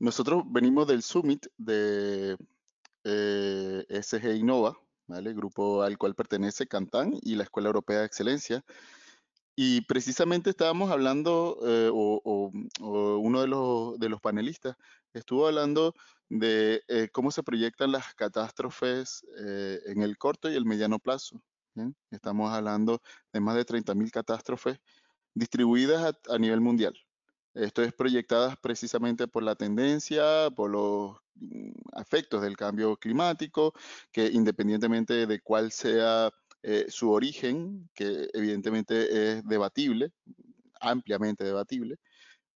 Nosotros venimos del summit de eh, SG Innova, El grupo al cual pertenece Cantán y la Escuela Europea de Excelencia. Y precisamente estábamos hablando, eh, o, uno de los, panelistas estuvo hablando de eh, cómo se proyectan las catástrofes en el corto y el mediano plazo. Estamos hablando de más de 30.000 catástrofes distribuidas a nivel mundial. Esto es proyectadas precisamente por la tendencia, por los efectos mm, del cambio climático, que independientemente de cuál sea eh, su origen, que evidentemente es debatible, ampliamente debatible,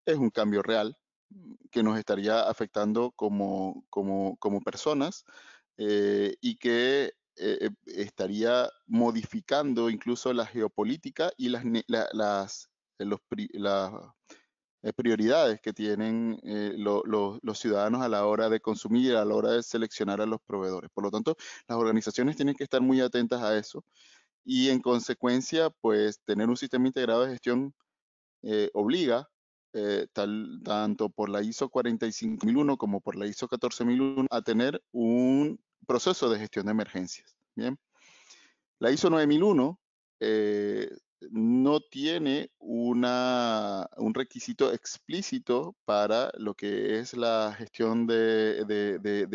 es un cambio real mm, que nos estaría afectando como, como, personas eh, y que eh, estaría modificando incluso la geopolítica y las, las, los, las eh, prioridades que tienen eh, los ciudadanos a la hora de consumir, a la hora de seleccionar a los proveedores. Por lo tanto, las organizaciones tienen que estar muy atentas a eso y en consecuencia, pues tener un sistema integrado de gestión eh, obliga, tanto por la ISO 45001 como por la ISO 14001, a tener un proceso de gestión de emergencias. Bien. La ISO 9001 no tiene un requisito explícito para lo que es la gestión de,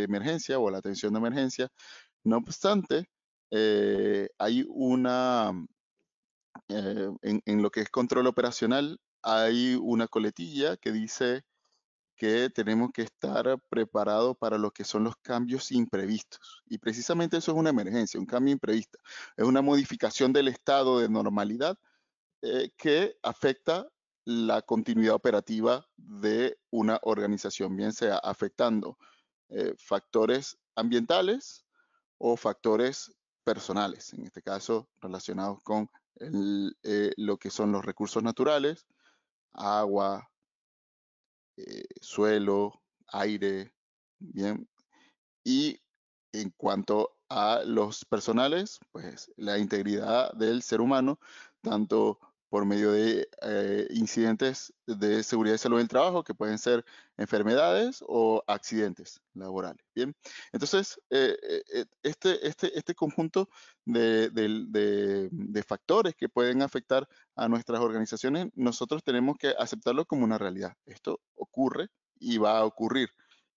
emergencia o la atención de emergencia. No obstante, eh, hay una, eh, en, en, lo que es control operacional, hay una coletilla que dice que tenemos que estar preparados para lo que son los cambios imprevistos. Y precisamente eso es una emergencia, un cambio imprevisto. Es una modificación del estado de normalidad eh, que afecta la continuidad operativa de una organización, bien sea afectando eh, factores ambientales o factores personales, en este caso relacionados con eh, lo que son los recursos naturales, agua, eh, suelo, aire, bien. Y en cuanto a los personales, pues la integridad del ser humano, tanto por medio de eh, incidentes de seguridad y salud el trabajo, que pueden ser enfermedades o accidentes laborales. Bien, entonces, eh, eh, este, este, este conjunto de, de, factores que pueden afectar a nuestras organizaciones, nosotros tenemos que aceptarlo como una realidad. Esto ocurre y va a ocurrir.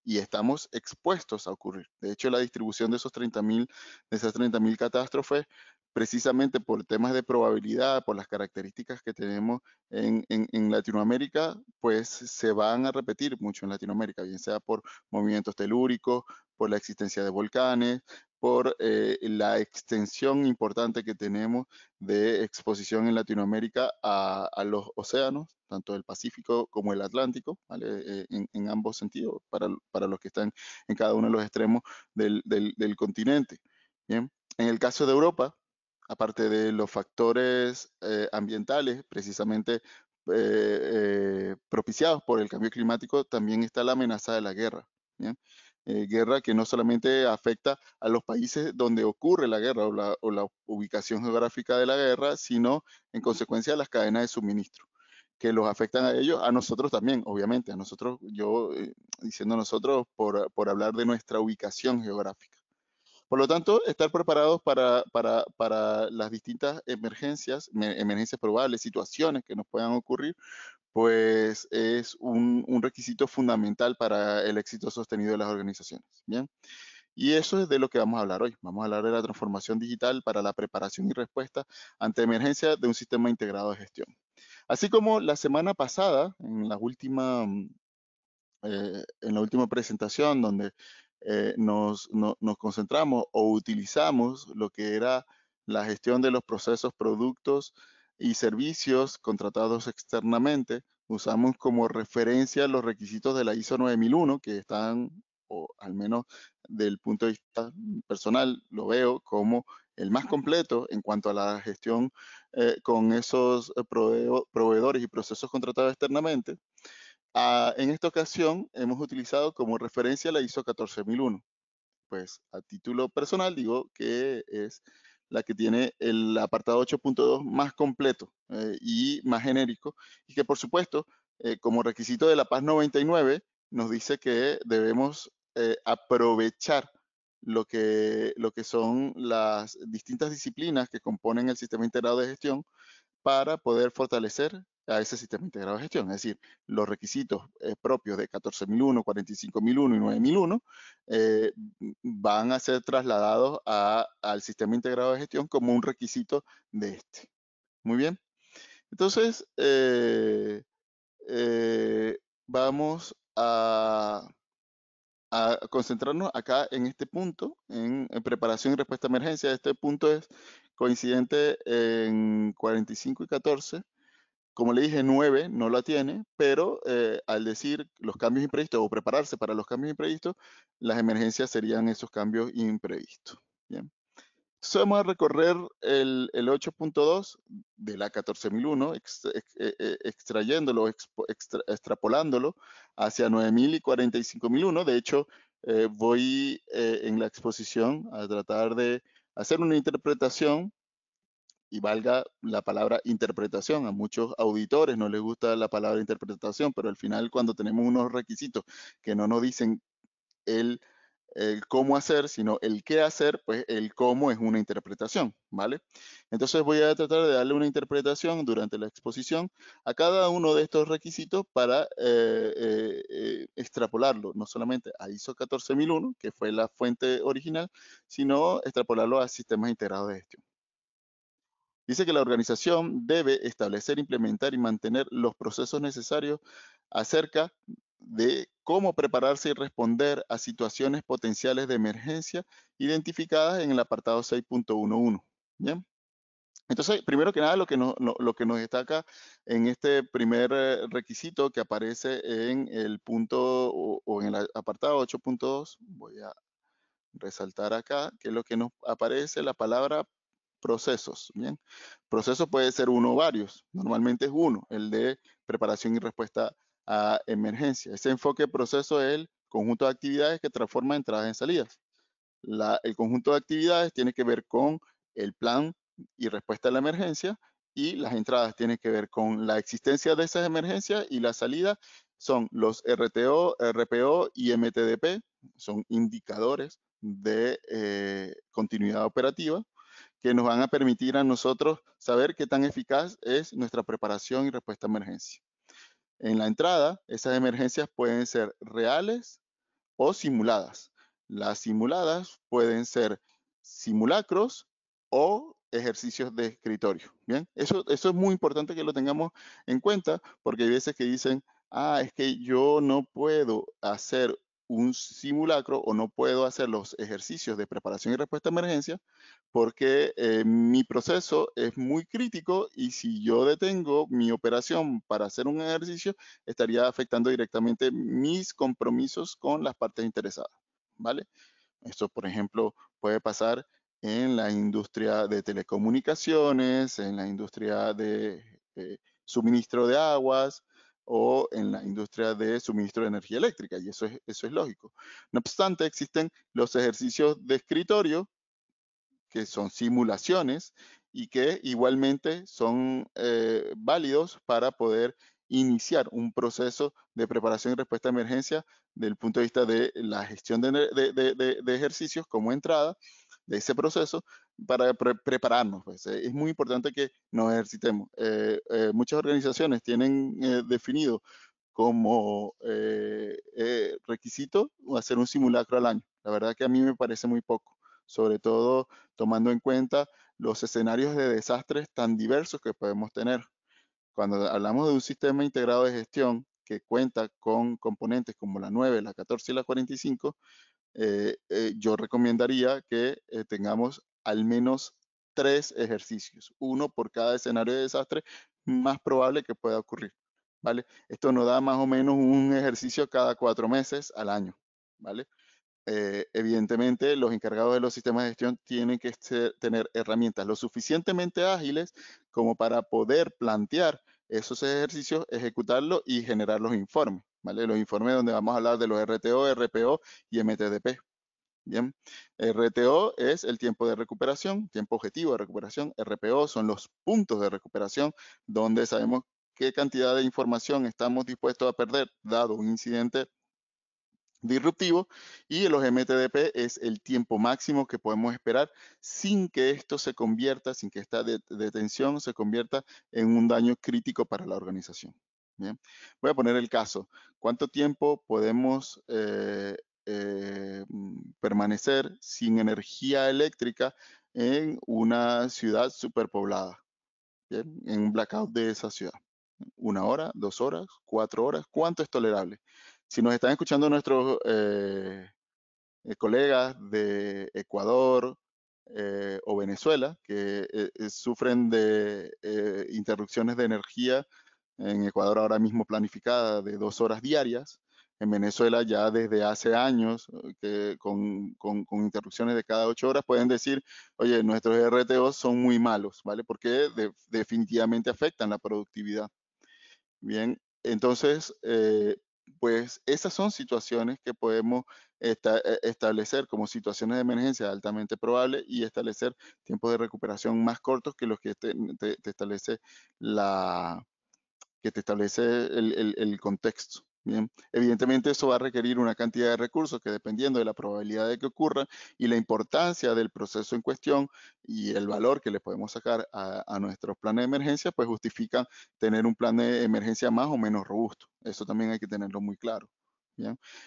Y estamos expuestos a ocurrir. De hecho, la distribución de, esos 30 de esas 30.000 catástrofes precisamente por temas de probabilidad, por las características que tenemos en, Latinoamérica, pues se van a repetir mucho en Latinoamérica, bien sea por movimientos telúricos, por la existencia de volcanes, por eh, la extensión importante que tenemos de exposición en Latinoamérica a, los océanos, tanto el Pacífico como el Atlántico, eh, en, ambos sentidos, para, los que están en cada uno de los extremos del, continente. Bien. En el caso de Europa, aparte de los factores eh, ambientales, precisamente eh, eh, propiciados por el cambio climático, también está la amenaza de la guerra. guerra que no solamente afecta a los países donde ocurre la guerra o la, ubicación geográfica de la guerra, sino en consecuencia a las cadenas de suministro que los afectan a ellos, a nosotros también, obviamente, a nosotros, yo diciendo nosotros por hablar de nuestra ubicación geográfica. Por lo tanto, estar preparados para, para, para las distintas emergencias, emergencias probables, situaciones que nos puedan ocurrir, pues es un, un, requisito fundamental para el éxito sostenido de las organizaciones. Bien. Y eso es de lo que vamos a hablar hoy. Vamos a hablar de la transformación digital para la preparación y respuesta ante emergencia de un sistema integrado de gestión. Así como la semana pasada, en la última, eh, en la última presentación donde eh, nos, concentramos o utilizamos lo que era la gestión de los procesos, productos y servicios contratados externamente. Usamos como referencia los requisitos de la ISO 9001 que están, o al menos del punto de vista personal, lo veo como el más completo en cuanto a la gestión eh, con esos eh, proveedores y procesos contratados externamente. Ah, en esta ocasión hemos utilizado como referencia la ISO 14001. Pues a título personal digo que es la que tiene el apartado 8.2 más completo eh, y más genérico y que por supuesto eh, como requisito de la PAS 99 nos dice que debemos eh, aprovechar lo que, lo que son las distintas disciplinas que componen el sistema integrado de gestión para poder fortalecer a ese sistema integrado de gestión. Es decir, los requisitos eh, propios de 14.001, 45.001 y 9.001 eh, van a ser trasladados al sistema integrado de gestión como un requisito de este. Muy bien. Entonces, eh, vamos a, concentrarnos acá en este punto, en preparación y respuesta a emergencia. Este punto es coincidente en 45 y 14 como le dije, 9 no la tiene, pero eh, al decir los cambios imprevistos o prepararse para los cambios imprevistos, las emergencias serían esos cambios imprevistos. Bien. Entonces vamos a recorrer el, 8.2 de la 14.001, eh, eh, extrayéndolo, extrapolándolo hacia 9.000 y 45.001. De hecho, voy en la exposición a tratar de hacer una interpretación y valga la palabra interpretación. A muchos auditores no les gusta la palabra interpretación, pero al final cuando tenemos unos requisitos que no nos dicen el, el, cómo hacer, sino el qué hacer, pues el cómo es una interpretación, ¿vale? Entonces voy a tratar de darle una interpretación durante la exposición a cada uno de estos requisitos para eh, eh, eh, extrapolarlo, no solamente a ISO 14001, que fue la fuente original, sino extrapolarlo a sistemas integrados de gestión. Dice que la organización debe establecer, implementar y mantener los procesos necesarios acerca de cómo prepararse y responder a situaciones potenciales de emergencia identificadas en el apartado 6.11. Entonces, primero que nada, lo que, nos, nos destaca en este primer eh, requisito que aparece en el punto o, en el apartado 8.2, voy a resaltar acá, que es lo que nos aparece la palabra procesos. Bien, proceso puede ser uno o varios, normalmente es uno, el de preparación y respuesta a emergencia. Ese enfoque proceso es el conjunto de actividades que transforma entradas en salidas. el conjunto de actividades tiene que ver con el plan y respuesta a la emergencia y las entradas tienen que ver con la existencia de esas emergencias y la salida son los RTO, RPO y MTDP, son indicadores de eh, continuidad operativa que nos van a permitir a nosotros saber qué tan eficaz es nuestra preparación y respuesta a emergencia. En la entrada, esas emergencias pueden ser reales o simuladas. Las simuladas pueden ser simulacros o ejercicios de escritorio. Bien, eso, eso es muy importante que lo tengamos en cuenta porque hay veces que dicen, ah, es que yo no puedo hacer un simulacro o no puedo hacer los ejercicios de preparación y respuesta a emergencia porque eh, mi proceso es muy crítico y si yo detengo mi operación para hacer un ejercicio, estaría afectando directamente mis compromisos con las partes interesadas, ¿vale? Esto, por ejemplo, puede pasar en la industria de telecomunicaciones, en la industria de eh, suministro de aguas, o en la industria de suministro de energía eléctrica, y eso es, eso es lógico. No obstante, existen los ejercicios de escritorio, que son simulaciones, y que igualmente son eh, válidos para poder iniciar un proceso de preparación y respuesta a emergencia desde el punto de vista de la gestión de, de ejercicios como entrada de ese proceso, para prepararnos. Pues. Eh, es muy importante que nos ejercitemos. Eh, eh, muchas organizaciones tienen definido como requisito hacer un simulacro al año. La verdad que a mí me parece muy poco, sobre todo tomando en cuenta los escenarios de desastres tan diversos que podemos tener. Cuando hablamos de un sistema integrado de gestión que cuenta con componentes como la 9, la 14 y la 45, yo recomendaría que tengamos al menos tres ejercicios, uno por cada escenario de desastre más probable que pueda ocurrir. ¿Vale? Esto nos da más o menos un ejercicio cada cuatro meses al año. ¿Vale? Eh, evidentemente, los encargados de los sistemas de gestión tienen que tener herramientas lo suficientemente ágiles como para poder plantear esos ejercicios, ejecutarlos y generar los informes. ¿vale? Los informes donde vamos a hablar de los RTO, RPO y MTDP. Bien, eh, RTO es el tiempo de recuperación, tiempo objetivo de recuperación, RPO son los puntos de recuperación donde sabemos qué cantidad de información estamos dispuestos a perder dado un incidente disruptivo y los MTDP es el tiempo máximo que podemos esperar sin que esto se convierta, sin que esta detención se convierta en un daño crítico para la organización. Bien. Voy a poner el caso. ¿Cuánto tiempo podemos eh, eh, mm, permanecer sin energía eléctrica en una ciudad superpoblada, en un blackout de esa ciudad. Una hora, dos horas, cuatro horas, ¿cuánto es tolerable? Si nos están escuchando nuestros eh, eh, colegas de Ecuador o Venezuela, que sufren de interrupciones de energía, en Ecuador ahora mismo planificada de dos horas diarias, en Venezuela ya desde hace años, eh, que con, interrupciones de cada ocho horas, pueden decir, oye, nuestros RTO son muy malos, ¿vale? Porque definitivamente afectan la productividad. Bien, entonces, eh, pues esas son situaciones que podemos e, establecer como situaciones de emergencia altamente probable y establecer tiempos de recuperación más cortos que los que te, establece la que te establece el, el contexto. Bien. Evidentemente eso va a requerir una cantidad de recursos que dependiendo de la probabilidad de que ocurra y la importancia del proceso en cuestión y el valor que le podemos sacar a, nuestros planes de emergencia, pues justifica tener un plan de emergencia más o menos robusto. Eso también hay que tenerlo muy claro.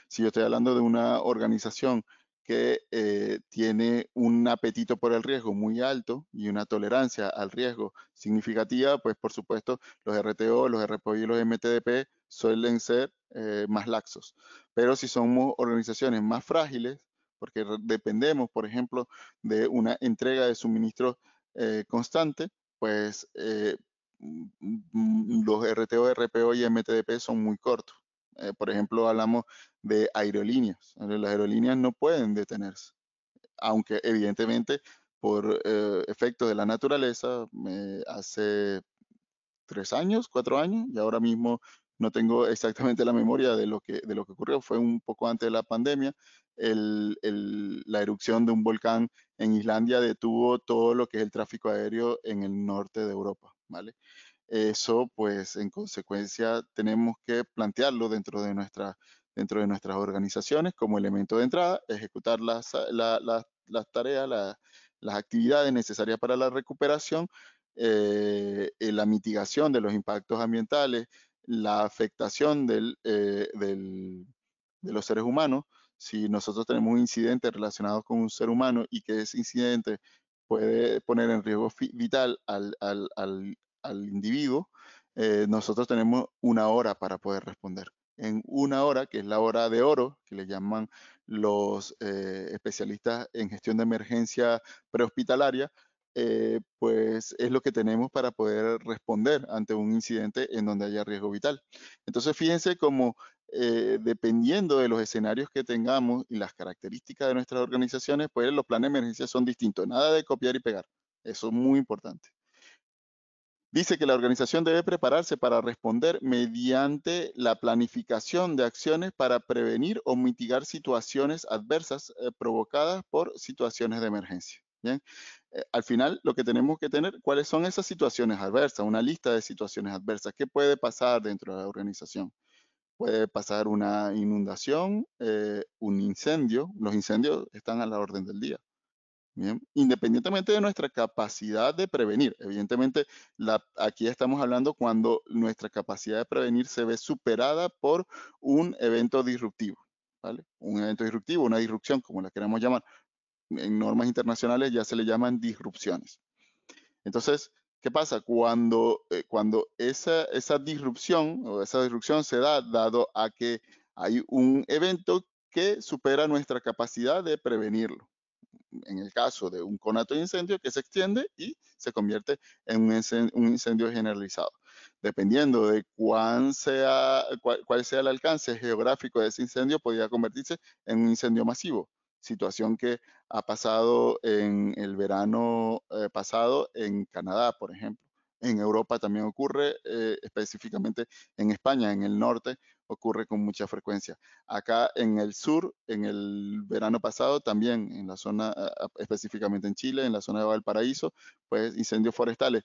Si yo estoy hablando de una organización que eh, tiene un apetito por el riesgo muy alto y una tolerancia al riesgo significativa, pues por supuesto los RTO, los RPO y los MTDP suelen ser eh, más laxos. Pero si somos organizaciones más frágiles, porque dependemos, por ejemplo, de una entrega de suministro eh, constante, pues mm, mm, mm, los RTO, RPO y MTDP son muy cortos. Eh, por ejemplo, hablamos de aerolíneas. Las aerolíneas no pueden detenerse, aunque evidentemente por eh, efectos de la naturaleza, hace tres años, cuatro años, y ahora mismo no tengo exactamente la memoria de lo que, de lo que ocurrió, fue un poco antes de la pandemia, la erupción de un volcán en Islandia detuvo todo lo que es el tráfico aéreo en el norte de Europa, ¿vale? eso pues en consecuencia tenemos que plantearlo dentro de, nuestra, dentro de nuestras organizaciones como elemento de entrada, ejecutar las, tareas, las actividades necesarias para la recuperación, eh, eh, la mitigación de los impactos ambientales, la afectación eh, del, de los seres humanos. Si nosotros tenemos un incidente relacionado con un ser humano y que ese incidente puede poner en riesgo vital al, al, al individuo, eh, nosotros tenemos una hora para poder responder. En una hora, que es la hora de oro, que le llaman los eh, especialistas en gestión de emergencia prehospitalaria, eh, pues es lo que tenemos para poder responder ante un incidente en donde haya riesgo vital. Entonces, fíjense cómo dependiendo de los escenarios que tengamos y las características de nuestras organizaciones, pues los planes de emergencia son distintos. Nada de copiar y pegar. Eso es muy importante. Dice que la organización debe prepararse para responder mediante la planificación de acciones para prevenir o mitigar situaciones adversas eh, provocadas por situaciones de emergencia. ¿Bien? Eh, al final, lo que tenemos que tener, ¿cuáles son esas situaciones adversas? Una lista de situaciones adversas. ¿Qué puede pasar dentro de la organización? Puede pasar una inundación, eh, un incendio. Los incendios están a la orden del día independientemente de nuestra capacidad de prevenir, evidentemente aquí estamos hablando cuando nuestra capacidad de prevenir se ve superada por un evento disruptivo, Un evento disruptivo, una disrupción, como la queramos llamar. En normas internacionales ya se le llaman disrupciones. Entonces, ¿qué pasa? Cuando, eh, cuando esa, esa disrupción o esa disrupción se da dado a que hay un evento que supera nuestra capacidad de prevenirlo en el caso de un conato de incendio que se extiende y se convierte en un incendio generalizado. Dependiendo de cuán sea, cuál, sea el alcance geográfico de ese incendio, podría convertirse en un incendio masivo, situación que ha pasado en el verano eh, pasado en Canadá, por ejemplo. En Europa también ocurre, eh, específicamente en España, en el norte, ocurre con mucha frecuencia. Acá en el sur, en el verano pasado también, en la zona, específicamente en Chile, en la zona de Valparaíso, pues incendios forestales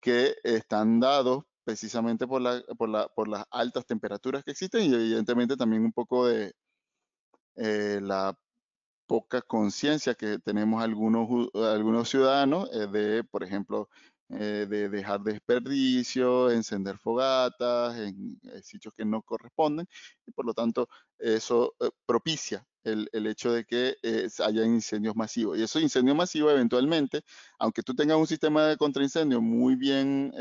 que están dados precisamente por, por, las altas temperaturas que existen y evidentemente también un poco de eh, la poca conciencia que tenemos algunos, algunos ciudadanos eh, de, por ejemplo, eh, de dejar desperdicio, encender fogatas en, eh, sitios que no corresponden y por lo tanto eso eh, propicia el, hecho de que haya incendios masivos. Y esos incendios masivos eventualmente, aunque tú tengas un sistema de contraincendio muy bien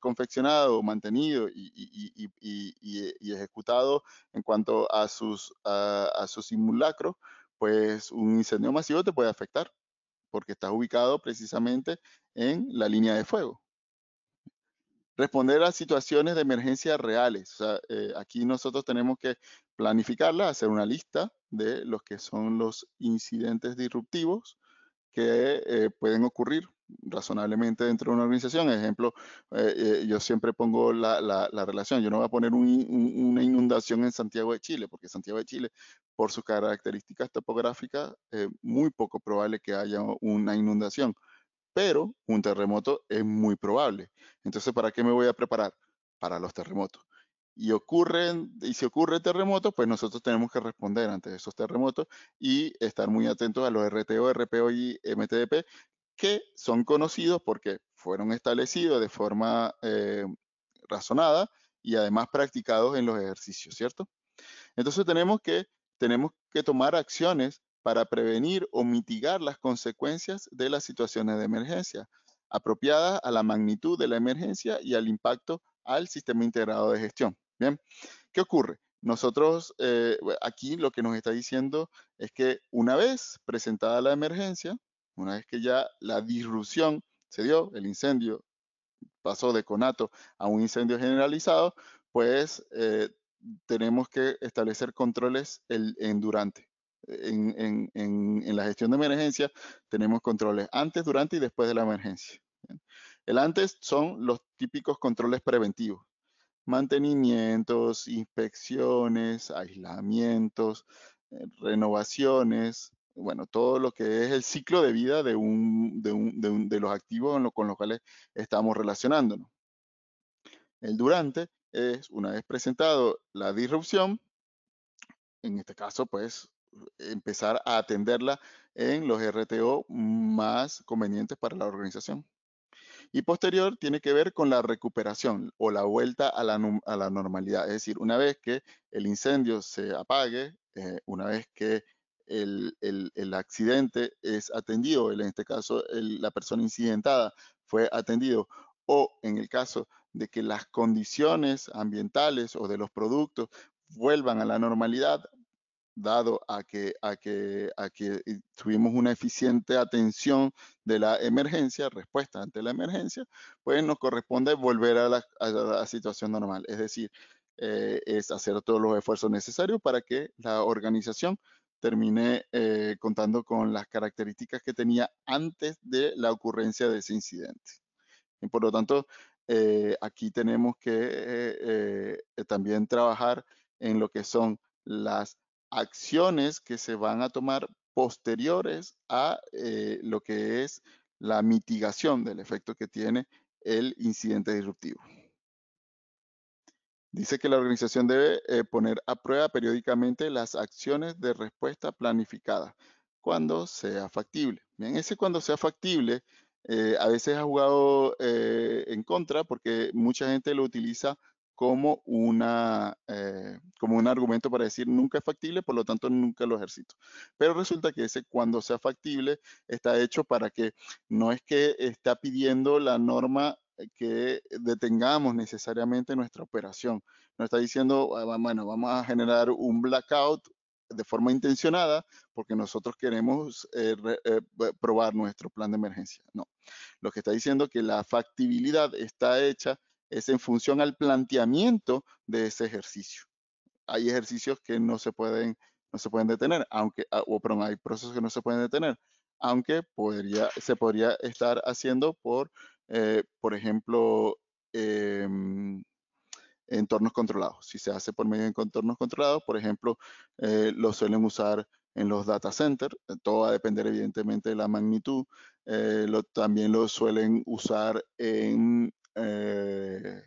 confeccionado, mantenido y, ejecutado en cuanto a sus, a, a sus simulacros, pues un incendio masivo te puede afectar porque está ubicado precisamente en la línea de fuego. Responder a situaciones de emergencia reales. Eh, aquí nosotros tenemos que planificarla, hacer una lista de los que son los incidentes disruptivos que eh, pueden ocurrir razonablemente dentro de una organización. Ejemplo, eh, eh, yo siempre pongo la, relación, yo no voy a poner una inundación en Santiago de Chile, porque Santiago de Chile, por sus características topográficas, es muy poco probable que haya una inundación, pero un terremoto es muy probable. Entonces, ¿para qué me voy a preparar? Para los terremotos y ocurren, y si ocurre terremotos, pues nosotros tenemos que responder ante esos terremotos y estar muy atentos a los RTO, RPO y MTDP, que son conocidos porque fueron establecidos de forma eh, razonada y además practicados en los ejercicios, ¿cierto? Entonces tenemos que, tenemos que tomar acciones para prevenir o mitigar las consecuencias de las situaciones de emergencia, apropiadas a la magnitud de la emergencia y al impacto al sistema integrado de gestión. ¿qué ocurre? Nosotros, eh, aquí lo que nos está diciendo es que una vez presentada la emergencia, una vez que ya la disrupción se dio, el incendio pasó de conato a un incendio generalizado, pues eh, tenemos que establecer controles en durante. En, la gestión de emergencia tenemos controles antes, durante y después de la emergencia. El antes son los típicos controles preventivos mantenimientos, inspecciones, aislamientos, eh, renovaciones, bueno, todo lo que es el ciclo de vida de, un, de, un, de, los activos con los, cuales estamos relacionándonos. El durante es, una vez presentado la disrupción, en este caso, pues, empezar a atenderla en los RTO más convenientes para la organización. Y posterior tiene que ver con la recuperación o la vuelta a la, a la normalidad. Es decir, una vez que el incendio se apague, eh, una vez que el, accidente es atendido, en este caso la persona incidentada fue atendido, o en el caso de que las condiciones ambientales o de los productos vuelvan a la normalidad, dado a que, a que, a que eh, tuvimos una eficiente atención de la emergencia, respuesta ante la emergencia, pues nos corresponde volver a la, a la situación normal. Es decir, eh, es hacer todos los esfuerzos necesarios para que la organización termine eh, contando con las características que tenía antes de la ocurrencia de ese incidente. Y por lo tanto, aquí tenemos que también trabajar en lo que son las acciones que se van a tomar posteriores a eh, lo que es la mitigación del efecto que tiene el incidente disruptivo. Dice que la organización debe eh, poner a prueba periódicamente las acciones de respuesta planificada cuando sea factible. Bien, ese cuando sea factible eh, a veces ha jugado en contra porque mucha gente lo utiliza como, una, eh, como un argumento para decir nunca es factible, por lo tanto nunca lo ejercito. Pero resulta que ese cuando sea factible está hecho para que no es que está pidiendo la norma eh, que detengamos necesariamente nuestra operación. No está diciendo, ah, bueno, vamos a generar un blackout de forma intencionada porque nosotros queremos eh, probar nuestro plan de emergencia. No, lo que está diciendo que la factibilidad está hecha es en función al planteamiento de ese ejercicio. Hay ejercicios que no se pueden, no se pueden detener, aunque, ah, o perdón, hay procesos que no se pueden detener, aunque podría, se podría estar haciendo por, eh, por ejemplo, em, entornos controlados. Si se hace por medio de entornos controlados, por ejemplo, eh, lo suelen usar en los data centers, eh, todo va a depender evidentemente de la magnitud, lo, también lo suelen usar en eh,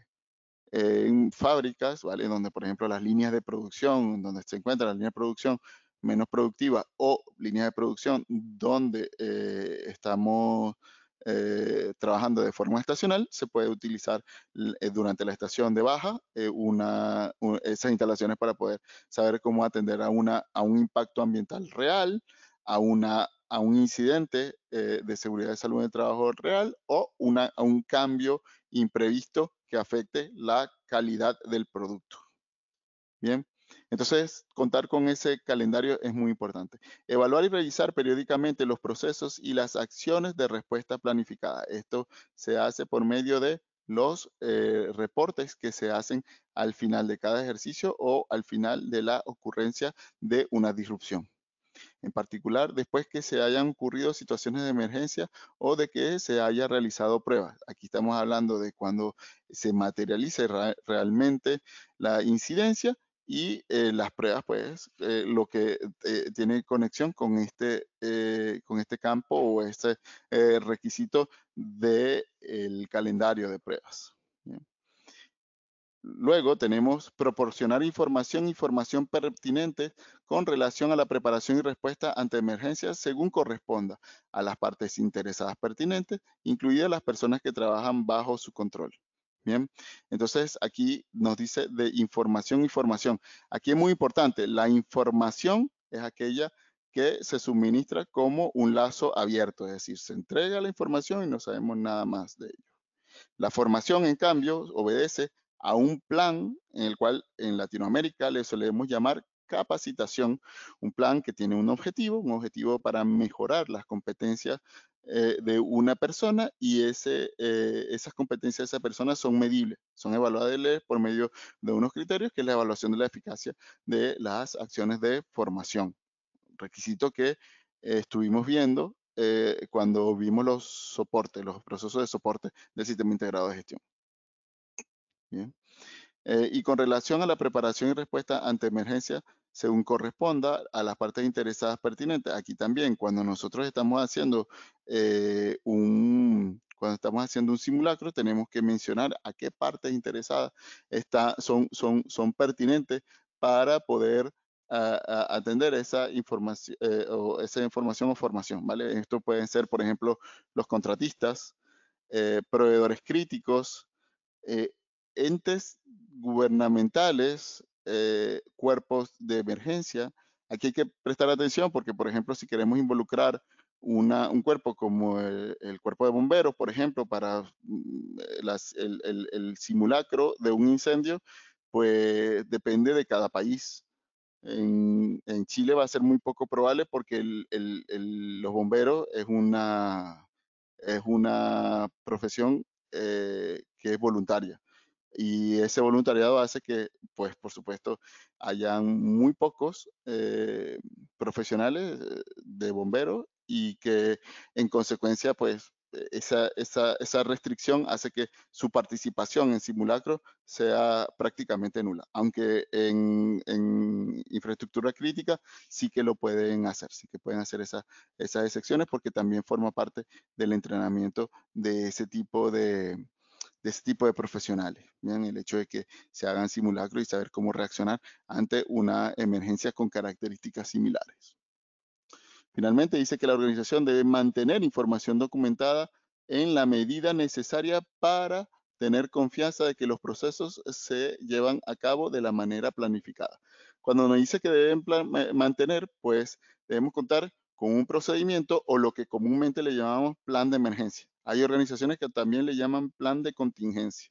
en fábricas, ¿vale? Donde, por ejemplo, las líneas de producción, donde se encuentra la línea de producción menos productiva o línea de producción donde eh, estamos eh, trabajando de forma estacional, se puede utilizar durante la estación de baja una, esas instalaciones para poder saber cómo atender a, una, a un impacto ambiental real, a una a un incidente eh, de seguridad de salud en el trabajo real o a un cambio imprevisto que afecte la calidad del producto. Bien, entonces contar con ese calendario es muy importante. Evaluar y revisar periódicamente los procesos y las acciones de respuesta planificada. Esto se hace por medio de los eh, reportes que se hacen al final de cada ejercicio o al final de la ocurrencia de una disrupción en particular después que se hayan ocurrido situaciones de emergencia o de que se haya realizado pruebas. Aquí estamos hablando de cuando se materialice realmente la incidencia y eh, las pruebas, pues, eh, lo que eh, tiene conexión este, con este, campo o este requisito del calendario de pruebas. Luego tenemos proporcionar información, información pertinente con relación a la preparación y respuesta ante emergencias según corresponda a las partes interesadas pertinentes, incluidas las personas que trabajan bajo su control. Bien, entonces aquí nos dice de información, y formación. Aquí es muy importante, la información es aquella que se suministra como un lazo abierto, es decir, se entrega la información y no sabemos nada más de ello. La formación, en cambio, obedece a un plan en el cual en Latinoamérica le solemos llamar capacitación, un plan que tiene un objetivo, un objetivo para mejorar las competencias eh, de una persona y eh, esas competencias de esa persona son medibles, son evaluables por medio de unos criterios que es la evaluación de la eficacia de las acciones de formación. Requisito que estuvimos viendo eh, cuando vimos los soportes, los procesos de soporte del sistema integrado de gestión. Bien. Eh, y con relación a la preparación y respuesta ante emergencia, según corresponda a las partes interesadas pertinentes. Aquí también, cuando nosotros estamos haciendo eh, un, cuando estamos haciendo un simulacro, tenemos que mencionar a qué partes interesadas está, son, son, son pertinentes para poder ah, ah, atender esa información, eh, o esa información o formación, ¿vale? Esto pueden ser, por ejemplo, los contratistas, proveedores críticos, entes gubernamentales, eh, cuerpos de emergencia. Aquí hay que prestar atención porque, por ejemplo, si queremos involucrar un cuerpo como el, cuerpo de bomberos, por ejemplo, para mm, eh, el, simulacro de un incendio, pues depende de cada país. En, Chile va a ser muy poco probable porque los bomberos es una, es una profesión eh, que es voluntaria. Y ese voluntariado hace que, pues, por supuesto, hayan muy pocos eh, profesionales eh, de bomberos y que en consecuencia, pues, e-, esa, restricción hace que su participación en simulacro sea prácticamente nula, aunque en, infraestructura crítica sí que lo pueden hacer, sí que pueden hacer esas excepciones porque también forma parte del entrenamiento de ese tipo de, de este tipo de profesionales. el hecho de que se hagan simulacros y saber cómo reaccionar ante una emergencia con características similares. Finalmente, dice que la organización debe mantener información documentada en la medida necesaria para tener confianza de que los procesos se llevan a cabo de la manera planificada. Cuando nos dice que deben mantener, pues debemos contar con un procedimiento o lo que comúnmente le llamamos plan de emergencia hay organizaciones que también le llaman plan de contingencia.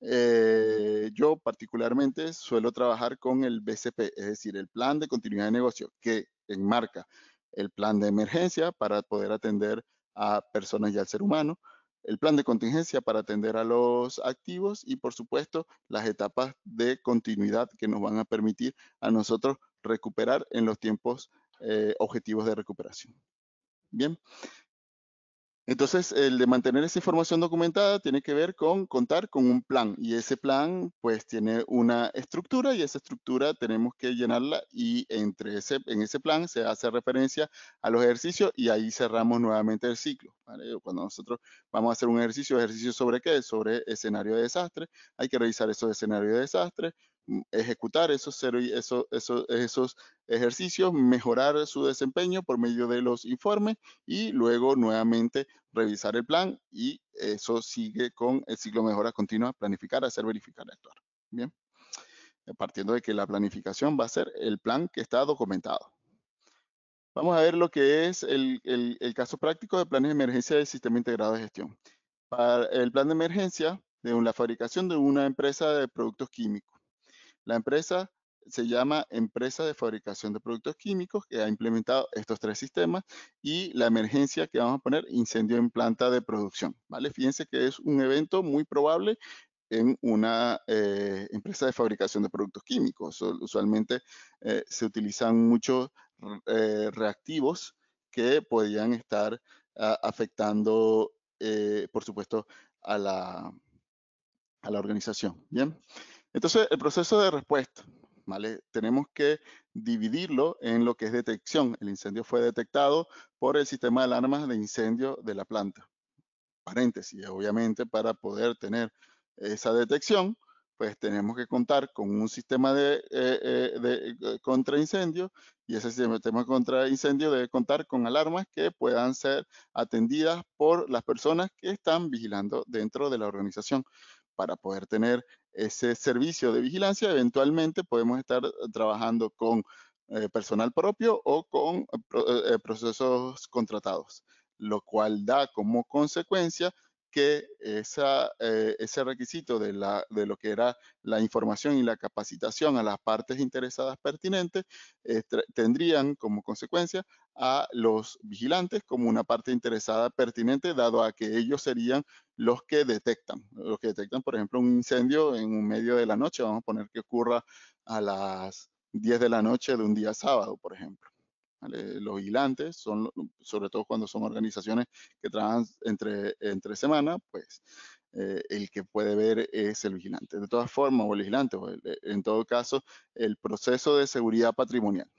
Eh, yo particularmente suelo trabajar con el BCP, es decir, el plan de continuidad de negocio, que enmarca el plan de emergencia para poder atender a personas y al ser humano, el plan de contingencia para atender a los activos y, por supuesto, las etapas de continuidad que nos van a permitir a nosotros recuperar en los tiempos eh, objetivos de recuperación. Bien, entonces, el de mantener esa información documentada tiene que ver con contar con un plan y ese plan pues tiene una estructura y esa estructura tenemos que llenarla y entre ese, en ese plan se hace referencia a los ejercicios y ahí cerramos nuevamente el ciclo. Cuando nosotros vamos a hacer un ejercicio, ejercicio sobre qué? Sobre escenario de desastre, hay que revisar esos escenarios de desastre, Mm, ejecutar esos, esos, esos, esos ejercicios, mejorar su desempeño por medio de los informes y luego nuevamente revisar el plan y eso sigue con el ciclo mejora continua, planificar, hacer, verificar, actuar. Bien, eh, partiendo de que la planificación va a ser el plan que está documentado. Vamos a ver lo que es el, el, el caso práctico de planes de emergencia del sistema integrado de gestión. Para el plan de emergencia de la fabricación de una empresa de productos químicos la empresa se llama Empresa de Fabricación de Productos Químicos, que ha implementado estos tres sistemas, y la emergencia que vamos a poner, incendio en planta de producción. ¿vale? Fíjense que es un evento muy probable en una eh, empresa de fabricación de productos químicos. Usualmente eh, se utilizan muchos eh, reactivos que podrían estar ah, afectando, por supuesto, a la, a la organización. Bien. Entonces, el proceso de respuesta, ¿vale? Tenemos que dividirlo en lo que es detección. El incendio fue detectado por el sistema de alarmas de incendio de la planta. Paréntesis, obviamente, para poder tener esa detección, pues tenemos que contar con un sistema de, eh, eh de eh, contraincendio y ese sistema de contraincendio debe contar con alarmas que puedan ser atendidas por las personas que están vigilando dentro de la organización para poder tener ese servicio de vigilancia, eventualmente podemos estar eh, trabajando con eh, personal propio o con eh, procesos contratados, lo cual da como consecuencia que esa, ese requisito de, la, de, lo que era la información y la capacitación a las partes interesadas pertinentes tendrían como consecuencia a los vigilantes como una parte interesada pertinente, dado a que ellos serían los que detectan, los que detectan, por ejemplo, un incendio en un medio de la noche, vamos a poner que ocurra a las 10 de la noche de un día sábado, por ejemplo. Los vigilantes, son, sobre todo cuando son organizaciones que trabajan entre, entre semana, pues eh, el que puede ver es el vigilante. De todas formas, o el vigilante, o en todo caso, el proceso de seguridad patrimonial.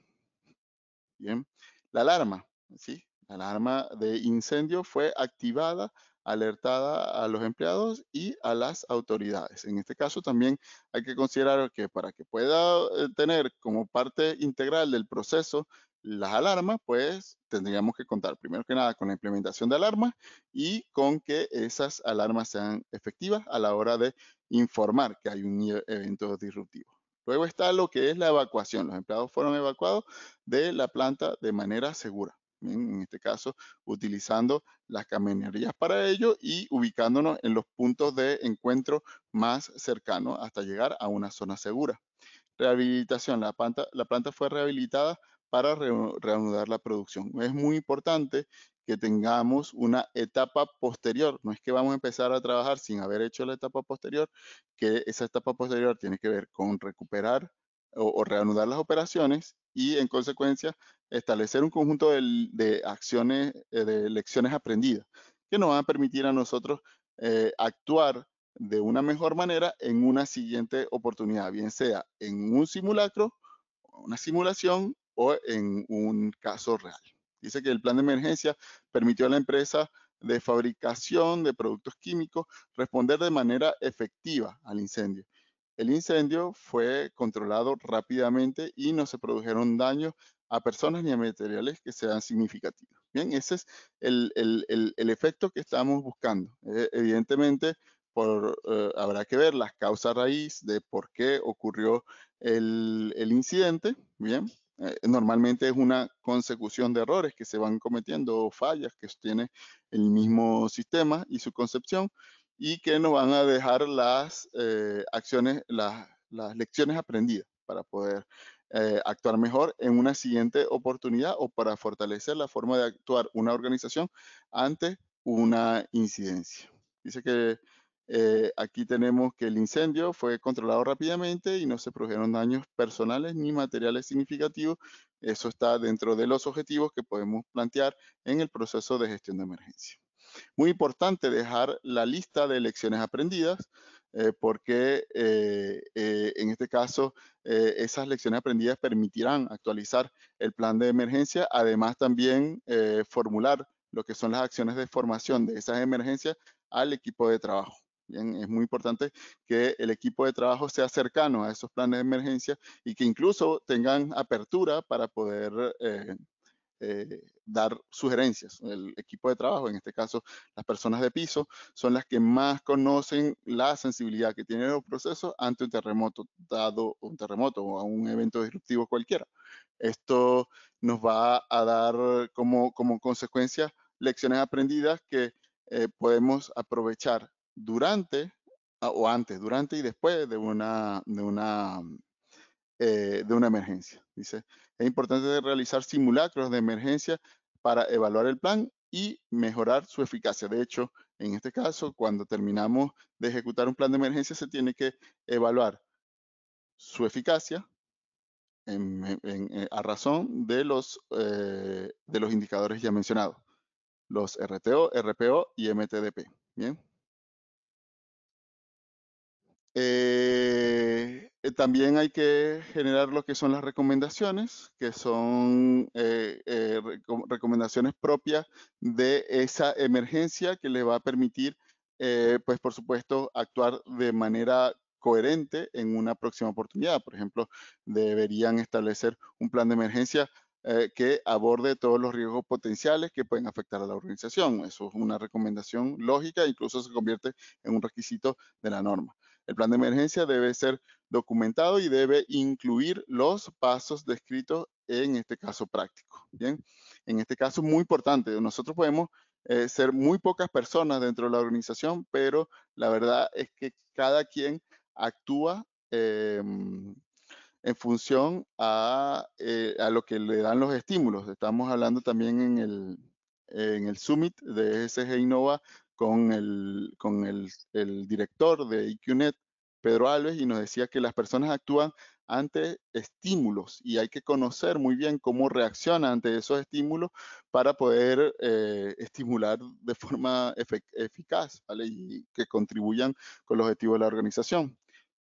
Bien, la alarma, ¿sí? La alarma de incendio fue activada alertada a los empleados y a las autoridades. En este caso también hay que considerar que para que pueda eh, tener como parte integral del proceso las alarmas, pues tendríamos que contar primero que nada con la implementación de alarmas y con que esas alarmas sean efectivas a la hora de informar que hay un evento disruptivo. Luego está lo que es la evacuación. Los empleados fueron evacuados de la planta de manera segura en este caso utilizando las camionerías para ello y ubicándonos en los puntos de encuentro más cercanos hasta llegar a una zona segura. Rehabilitación. La planta, la planta fue rehabilitada para reanudar la producción. Es muy importante que tengamos una etapa posterior. No es que vamos a empezar a trabajar sin haber hecho la etapa posterior, que esa etapa posterior tiene que ver con recuperar o, reanudar las operaciones y en consecuencia establecer un conjunto de, acciones, eh, de lecciones aprendidas que nos van a permitir a nosotros eh, actuar de una mejor manera en una siguiente oportunidad, bien sea en un simulacro, una simulación o en un caso real. Dice que el plan de emergencia permitió a la empresa de fabricación de productos químicos responder de manera efectiva al incendio el incendio fue controlado rápidamente y no se produjeron daños a personas ni a materiales que sean significativos. Bien, ese es el, efecto que estamos buscando. E, evidentemente, por, eh, habrá que ver las causas raíz de por qué ocurrió el, incidente, ¿bien? Eh, normalmente es una consecución de errores que se van cometiendo o fallas que tiene el mismo sistema y su concepción y que nos van a dejar las eh, acciones, las, lecciones aprendidas para poder eh, actuar mejor en una siguiente oportunidad o para fortalecer la forma de actuar una organización ante una incidencia. Dice que eh, aquí tenemos que el incendio fue controlado rápidamente y no se produjeron daños personales ni materiales significativos. Eso está dentro de los objetivos que podemos plantear en el proceso de gestión de emergencia. Muy importante dejar la lista de lecciones aprendidas eh, porque eh, eh, en este caso esas lecciones aprendidas permitirán actualizar el plan de emergencia, además también formular lo que son las acciones de formación de esas emergencias al equipo de trabajo. Bien, es muy importante que el equipo de trabajo sea cercano a esos planes de emergencia y que incluso tengan apertura para poder eh, eh, dar sugerencias. El equipo de trabajo, en este caso las personas de piso, son las que más conocen la sensibilidad que tienen los procesos ante un terremoto, dado un terremoto o a un evento disruptivo cualquiera. Esto nos va a dar como, como consecuencia lecciones aprendidas que eh, podemos aprovechar durante ah, o antes, durante y después de una, de una eh, de una emergencia. Dice, es importante realizar simulacros de emergencia para evaluar el plan y mejorar su eficacia. De hecho, en este caso, cuando terminamos de ejecutar un plan de emergencia, se tiene que evaluar su eficacia eh, a razón de los, eh, de los indicadores ya mencionados, los RTO, RPO y MTDP. Bien. Eh, también hay que generar lo que son las recomendaciones, que son eh, eh, recomendaciones propias de esa emergencia que le va a permitir, pues por supuesto, actuar de manera coherente en una próxima oportunidad. Por ejemplo, deberían establecer un plan de emergencia que aborde todos los riesgos potenciales que pueden afectar a la organización. Eso es una recomendación lógica, incluso se convierte en un requisito de la norma. El plan de emergencia debe ser documentado y debe incluir los pasos descritos en este caso práctico. Bien, en este caso muy importante, nosotros podemos eh, ser muy pocas personas dentro de la organización, pero la verdad es que cada quien actúa em, en función eh, a, lo que le dan los estímulos. Estamos hablando también en el, en el Summit de SG Innova con el, director de IQNet, Pedro Alves, y nos decía que las personas actúan ante estímulos y hay que conocer muy bien cómo reacciona ante esos estímulos para poder eh, estimular de forma eficaz ¿vale? y que contribuyan con el objetivo de la organización.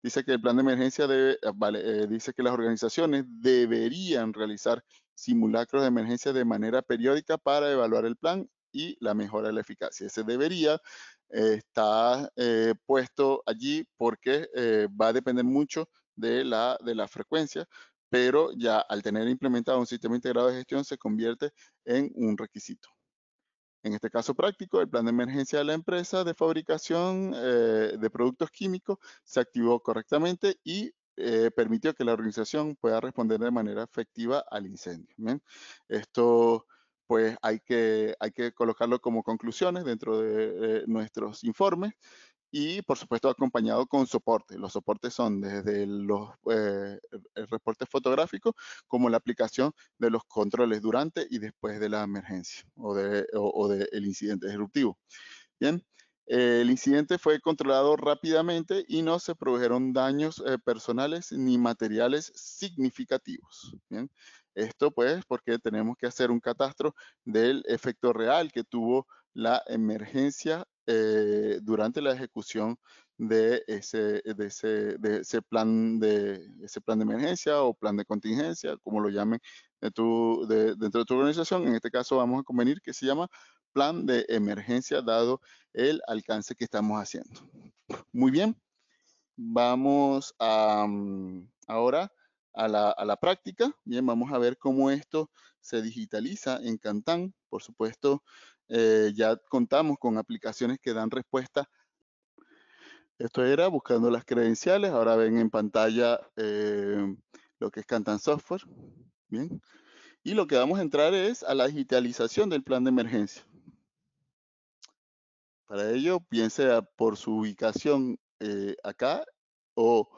Dice que el plan de emergencia debe, ah, eh, dice que las organizaciones deberían realizar simulacros de emergencia de manera periódica para evaluar el plan y la mejora de la eficacia. Ese debería eh, estar eh, puesto allí porque eh, va a depender mucho de la, de la frecuencia, pero ya al tener implementado un sistema integrado de gestión se convierte en un requisito. En este caso práctico, el plan de emergencia de la empresa de fabricación de productos químicos se activó correctamente y permitió que la organización pueda responder de manera efectiva al incendio. Esto pues hay que, hay que colocarlo como conclusiones dentro de, eh, nuestros informes y por supuesto acompañado con soporte. Los soportes son desde los eh, reportes fotográficos como la aplicación de los controles durante y después de la emergencia o del incidente disruptivo. Bien, eh, el incidente fue controlado rápidamente y no se produjeron daños eh, personales ni materiales significativos. Bien, esto pues porque tenemos que hacer un catastro del efecto real que tuvo la emergencia eh, durante la ejecución de ese, de ese, de ese, plan de, ese plan de emergencia o plan de contingencia, como lo llamen de eh, tu, de, dentro de tu organización. En este caso vamos a convenir que se llama plan de emergencia dado el alcance que estamos haciendo. Muy bien, vamos a, mm, ahora a la, práctica. Bien, vamos a ver cómo esto se digitaliza en Cantán Por supuesto, eh, ya contamos con aplicaciones que dan respuesta. Esto era buscando las credenciales. Ahora ven en pantalla eh, lo que es Cantan Software. Bien. Y lo que vamos a entrar es a la digitalización del plan de emergencia. Para ello, piense por su ubicación eh, acá o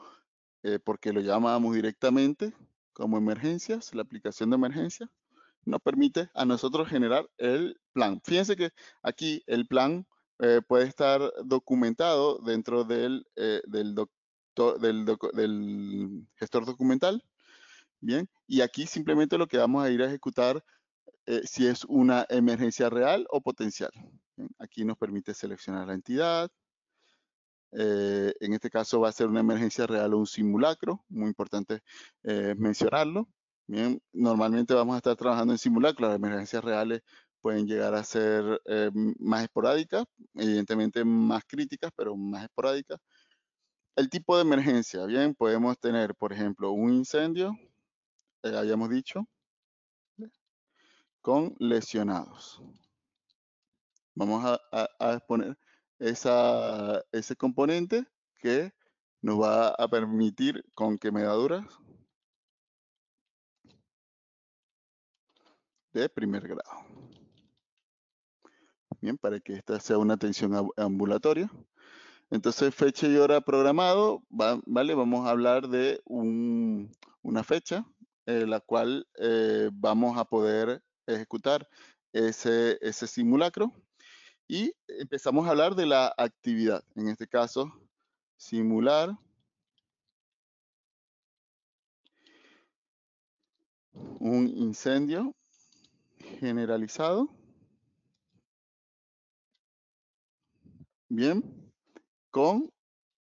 eh, porque lo llamamos directamente como emergencias, la aplicación de emergencia, nos permite a nosotros generar el plan. Fíjense que aquí el plan eh, puede estar documentado dentro del, eh, del, del, gestor documental. Bien, y aquí simplemente lo que vamos a ir a ejecutar si es una emergencia real o potencial. Aquí nos permite seleccionar la entidad, eh, en este caso va a ser una emergencia real o un simulacro, muy importante eh, mencionarlo. Bien, normalmente vamos a estar trabajando en simulacro. las emergencias reales pueden llegar a ser eh, más esporádicas, evidentemente más críticas, pero más esporádicas. El tipo de emergencia, bien, podemos tener, por ejemplo, un incendio, habíamos dicho, con lesionados. Vamos a exponer ese componente que nos va a permitir con quemaduras de primer grado. Bien, para que esta sea una atención ambulatoria. Entonces, fecha y hora programado, ¿vale? Vamos a hablar de un, una fecha, en eh, la cual eh, vamos a poder ejecutar ese, ese simulacro. Y empezamos a hablar de la actividad. En este caso, simular un incendio generalizado. Bien, con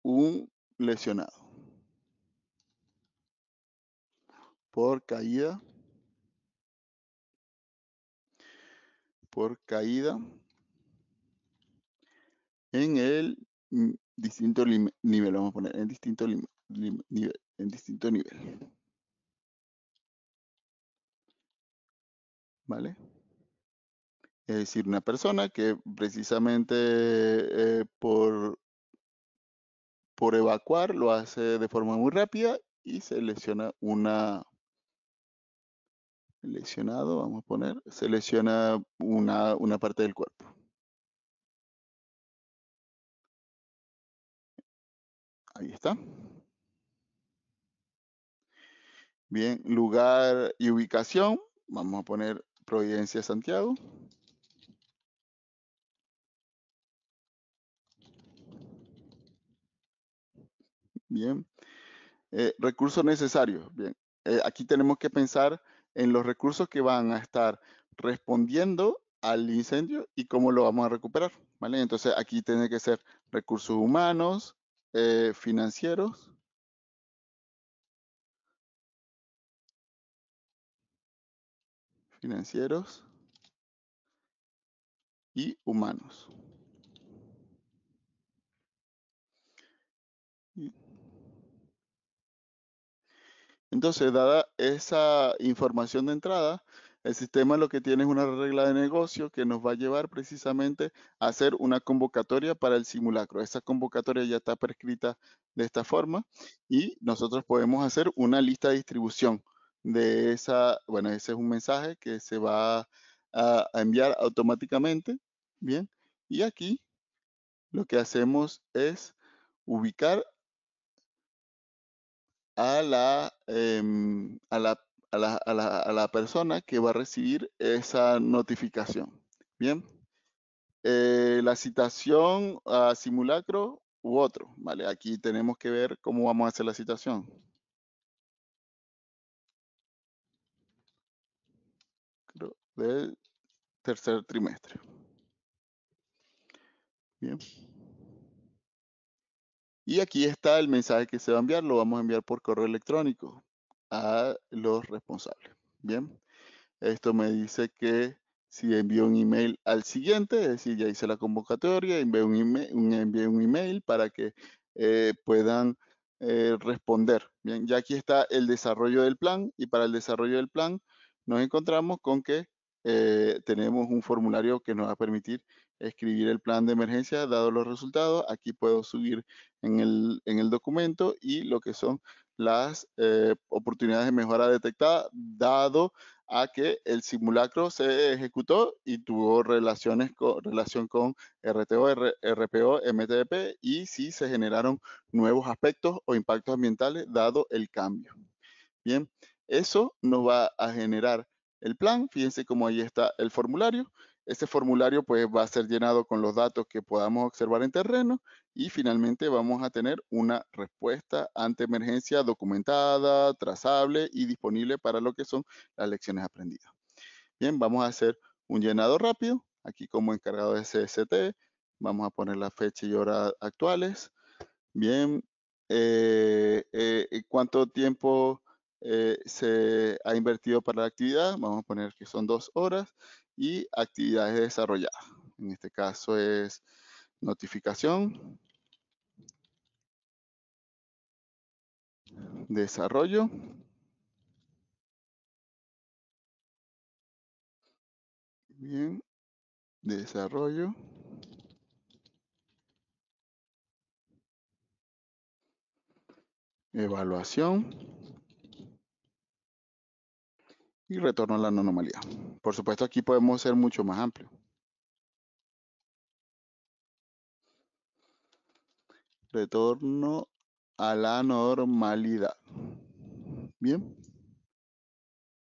un lesionado por caída por caída en el distinto nivel, vamos a poner en distinto nivel, en distinto nivel. ¿Vale? Es decir, una persona que precisamente eh, por, por evacuar lo hace de forma muy rápida y se lesiona una, lesionado, vamos a poner, se lesiona una, una parte del cuerpo. Ahí está. Bien, lugar y ubicación. Vamos a poner Providencia, Santiago. Bien. Eh, recursos necesarios. Bien. Eh, aquí tenemos que pensar en los recursos que van a estar respondiendo al incendio y cómo lo vamos a recuperar. ¿vale? Entonces aquí tiene que ser recursos humanos, eh, financieros. Financieros y humanos. Entonces, dada esa información de entrada, el sistema lo que tiene es una regla de negocio que nos va a llevar precisamente a hacer una convocatoria para el simulacro. Esa convocatoria ya está prescrita de esta forma y nosotros podemos hacer una lista de distribución de esa, bueno, ese es un mensaje que se va a, enviar automáticamente, bien, y aquí lo que hacemos es ubicar a la, em, a la a la, persona que va a recibir esa notificación. Bien. Eh, la citación a simulacro u otro. Vale, aquí tenemos que ver cómo vamos a hacer la citación. Creo, del tercer trimestre. Bien. Y aquí está el mensaje que se va a enviar, lo vamos a enviar por correo electrónico a los responsables. Bien, esto me dice que si envío un email al siguiente, es decir, ya hice la convocatoria, envío un email, un email para que eh, puedan eh, responder. Bien, ya aquí está el desarrollo del plan y para el desarrollo del plan nos encontramos con que eh, tenemos un formulario que nos va a permitir escribir el plan de emergencia dado los resultados. Aquí puedo subir en el, en el documento y lo que son las eh, oportunidades de mejora detectadas, dado a que el simulacro se ejecutó y tuvo relaciones relación con RTO, RPO, MTP y si se generaron nuevos aspectos o impactos ambientales dado el cambio. Bien, eso nos va a generar el plan. Fíjense cómo ahí está el formulario. Este formulario pues va a ser llenado con los datos que podamos observar en terreno y finalmente vamos a tener una respuesta ante emergencia documentada, trazable y disponible para lo que son las lecciones aprendidas. Bien, vamos a hacer un llenado rápido. Aquí como encargado de CST, vamos a poner la fecha y hora actuales. Bien, eh, eh, eh, ¿cuánto tiempo se ha invertido para la actividad? Vamos a poner que son dos horas y actividades desarrolladas. En este caso es notificación, desarrollo, bien, desarrollo, evaluación, y retorno a la normalidad. Por supuesto, aquí podemos ser mucho más amplio. Retorno a la normalidad. Bien.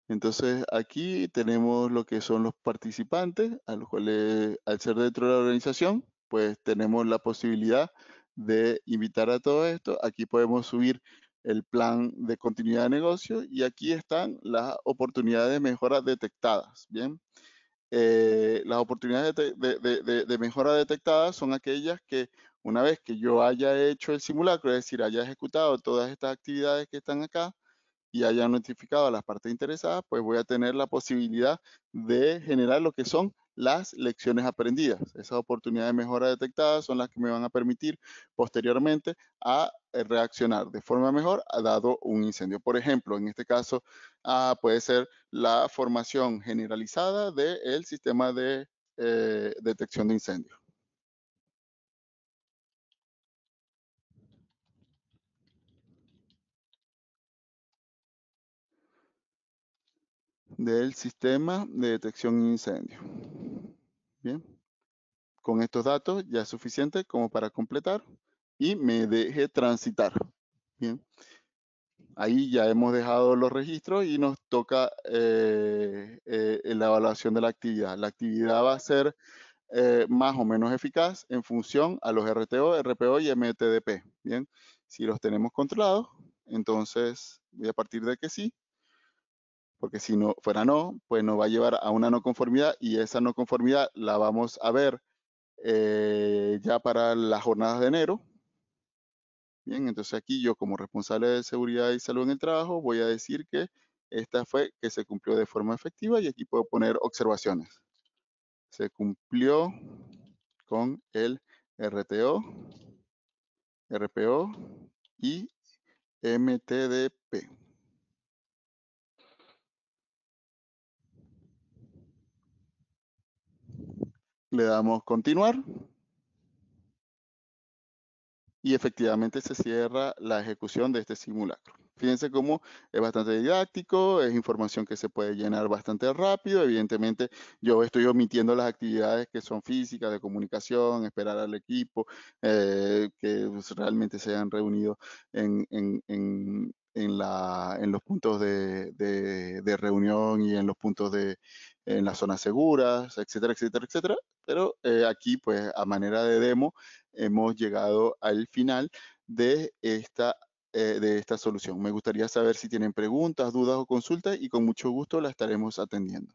Entonces aquí tenemos lo que son los participantes, a los cuales al ser dentro de la organización, pues tenemos la posibilidad de invitar a todo esto. Aquí podemos subir el plan de continuidad de negocio y aquí están las oportunidades de mejora detectadas. Bien, eh, las oportunidades de, de, mejora detectadas son aquellas que una vez que yo haya hecho el simulacro, es decir, haya ejecutado todas estas actividades que están acá y haya notificado a las partes interesadas, pues voy a tener la posibilidad de generar lo que son las lecciones aprendidas. Esas oportunidades de mejora detectadas son las que me van a permitir posteriormente a eh, reaccionar de forma mejor a dado un incendio. Por ejemplo, en este caso ah, puede ser la formación generalizada del sistema de eh, detección de incendio, del sistema de detección de incendio. Bien, con estos datos ya es suficiente como para completar y me deje transitar. Bien, ahí ya hemos dejado los registros y nos toca eh, eh, la evaluación de la actividad. La actividad va a ser eh, más o menos eficaz en función a los RTO, RPO y MTDP. Bien, si los tenemos controlados, entonces voy a partir de que sí, porque si no fuera no, pues nos va a llevar a una no conformidad y esa no conformidad la vamos a ver eh, ya para las jornadas de enero. Bien, entonces aquí yo como responsable de seguridad y salud en el trabajo voy a decir que esta fue que se cumplió de forma efectiva y aquí puedo poner observaciones. Se cumplió con el RTO, RPO y MTDP. Le damos continuar. Y efectivamente se cierra la ejecución de este simulacro. Fíjense cómo es bastante didáctico, es información que se puede llenar bastante rápido. Evidentemente, yo estoy omitiendo las actividades que son físicas, de comunicación, esperar al equipo, eh, que pues, realmente se hayan reunido en, en, los puntos de, reunión y en los puntos de en las zonas seguras, etcétera, etcétera, etcétera. Pero eh, aquí, pues, a manera de demo, hemos llegado al final de esta eh, de esta solución. Me gustaría saber si tienen preguntas, dudas o consultas y con mucho gusto la estaremos atendiendo.